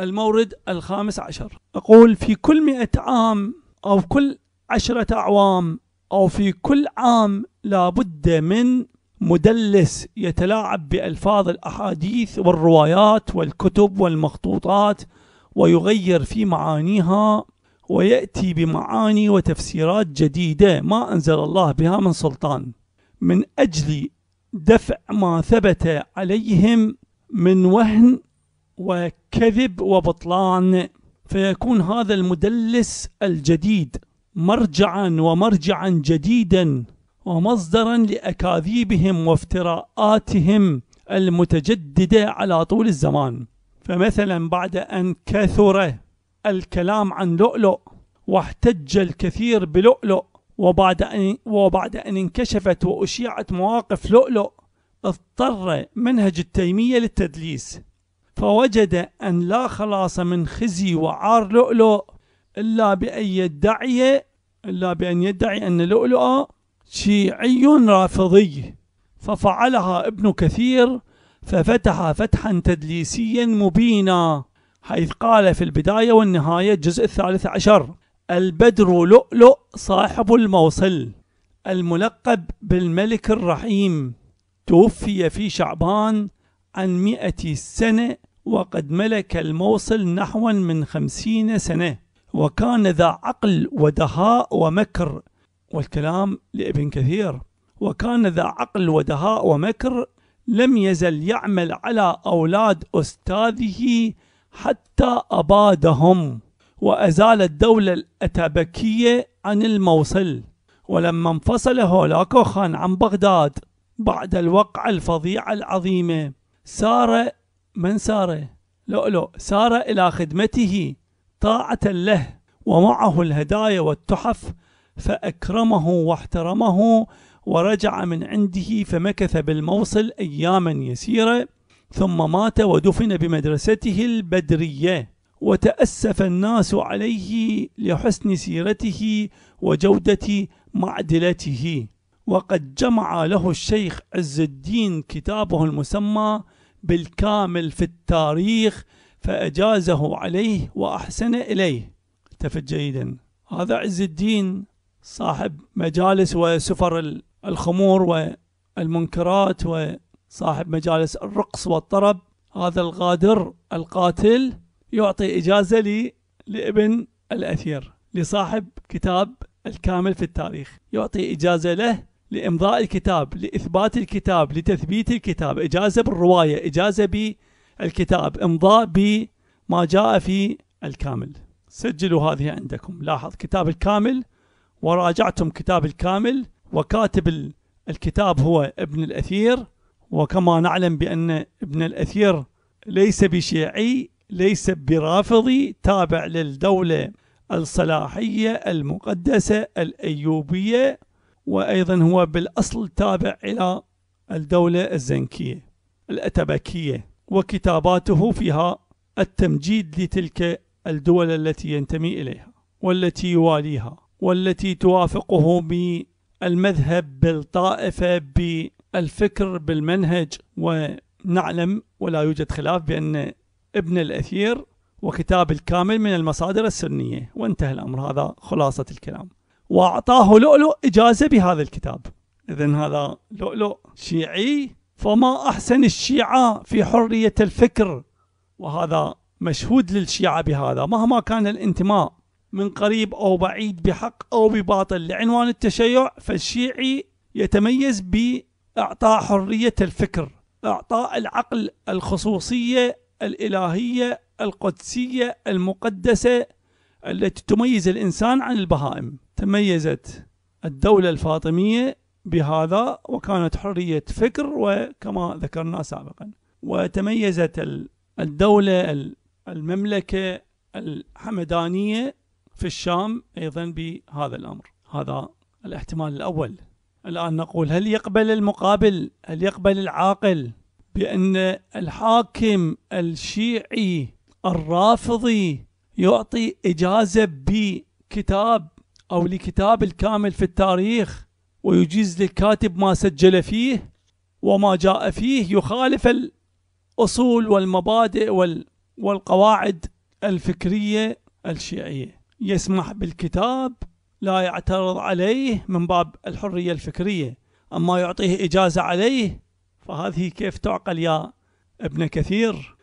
المورد الخامس عشر أقول في كل مئة عام أو كل عشرة أعوام أو في كل عام لابد من مدلس يتلاعب بألفاظ الأحاديث والروايات والكتب والمخطوطات ويغير في معانيها ويأتي بمعاني وتفسيرات جديدة ما أنزل الله بها من سلطان من أجل دفع ما ثبت عليهم من وهن وكذب وبطلان فيكون هذا المدلس الجديد مرجعا ومرجعا جديدا ومصدرا لأكاذيبهم وافتراءاتهم المتجددة على طول الزمان فمثلا بعد أن كثر الكلام عن لؤلؤ واحتج الكثير بلؤلؤ وبعد أن, وبعد أن انكشفت وأشيعت مواقف لؤلؤ اضطر منهج التيمية للتدليس فوجد أن لا خلاص من خزي وعار لؤلؤ إلا بأن يدعي إلا بأن يدعي أن لؤلؤ شيعي رافضي ففعلها ابن كثير ففتح فتحا تدليسيا مبينا حيث قال في البداية والنهاية الجزء الثالث عشر البدر لؤلؤ صاحب الموصل الملقب بالملك الرحيم توفي في شعبان عن مئة سنة وقد ملك الموصل نحوا من خمسين سنة وكان ذا عقل ودهاء ومكر والكلام لابن كثير وكان ذا عقل ودهاء ومكر لم يزل يعمل على أولاد أستاذه حتى أبادهم وأزال الدولة الأتابكية عن الموصل ولما انفصل هولاكو خان عن بغداد بعد الوقعة الفظيعة العظيمة سار من سار؟ لؤلؤ سار إلى خدمته طاعة له ومعه الهدايا والتحف فأكرمه واحترمه ورجع من عنده فمكث بالموصل أياما يسيرة ثم مات ودفن بمدرسته البدرية وتأسف الناس عليه لحسن سيرته وجودة معدلته وقد جمع له الشيخ عز الدين كتابه المسمى بالكامل في التاريخ فأجازه عليه وأحسن إليه التفت جيدا هذا عز الدين صاحب مجالس وسفر الخمور والمنكرات وصاحب مجالس الرقص والطرب هذا الغادر القاتل يعطي إجازة لي لابن الأثير لصاحب كتاب الكامل في التاريخ يعطي إجازة له لإمضاء الكتاب لإثبات الكتاب لتثبيت الكتاب إجازة بالرواية إجازة بالكتاب إمضاء بما جاء في الكامل سجلوا هذه عندكم لاحظ كتاب الكامل وراجعتم كتاب الكامل وكاتب الكتاب هو ابن الأثير وكما نعلم بأن ابن الأثير ليس بشيعي ليس برافضي تابع للدولة الصلاحية المقدسة الأيوبية وأيضا هو بالأصل تابع إلى الدولة الزنكية الأتبكية وكتاباته فيها التمجيد لتلك الدول التي ينتمي إليها والتي يواليها والتي توافقه بالمذهب بالطائفة بالفكر بالمنهج ونعلم ولا يوجد خلاف بأن ابن الأثير وكتاب الكامل من المصادر السنية وانتهى الأمر هذا خلاصة الكلام وأعطاه لؤلؤ إجازة بهذا الكتاب إذا هذا لؤلؤ شيعي فما أحسن الشيعة في حرية الفكر وهذا مشهود للشيعة بهذا مهما كان الانتماء من قريب أو بعيد بحق أو بباطل لعنوان التشيع فالشيعي يتميز بإعطاء حرية الفكر إعطاء العقل الخصوصية الإلهية القدسية المقدسة التي تميز الإنسان عن البهائم تميزت الدولة الفاطمية بهذا وكانت حرية فكر وكما ذكرنا سابقا وتميزت الدولة المملكة الحمدانية في الشام أيضا بهذا الأمر هذا الاحتمال الأول الآن نقول هل يقبل المقابل هل يقبل العاقل بأن الحاكم الشيعي الرافضي يعطي إجازة بكتاب أو لكتاب الكامل في التاريخ ويجيز للكاتب ما سجل فيه وما جاء فيه يخالف الأصول والمبادئ والقواعد الفكرية الشيعية يسمح بالكتاب لا يعترض عليه من باب الحرية الفكرية أما يعطيه إجازة عليه فهذه كيف تعقل يا ابن كثير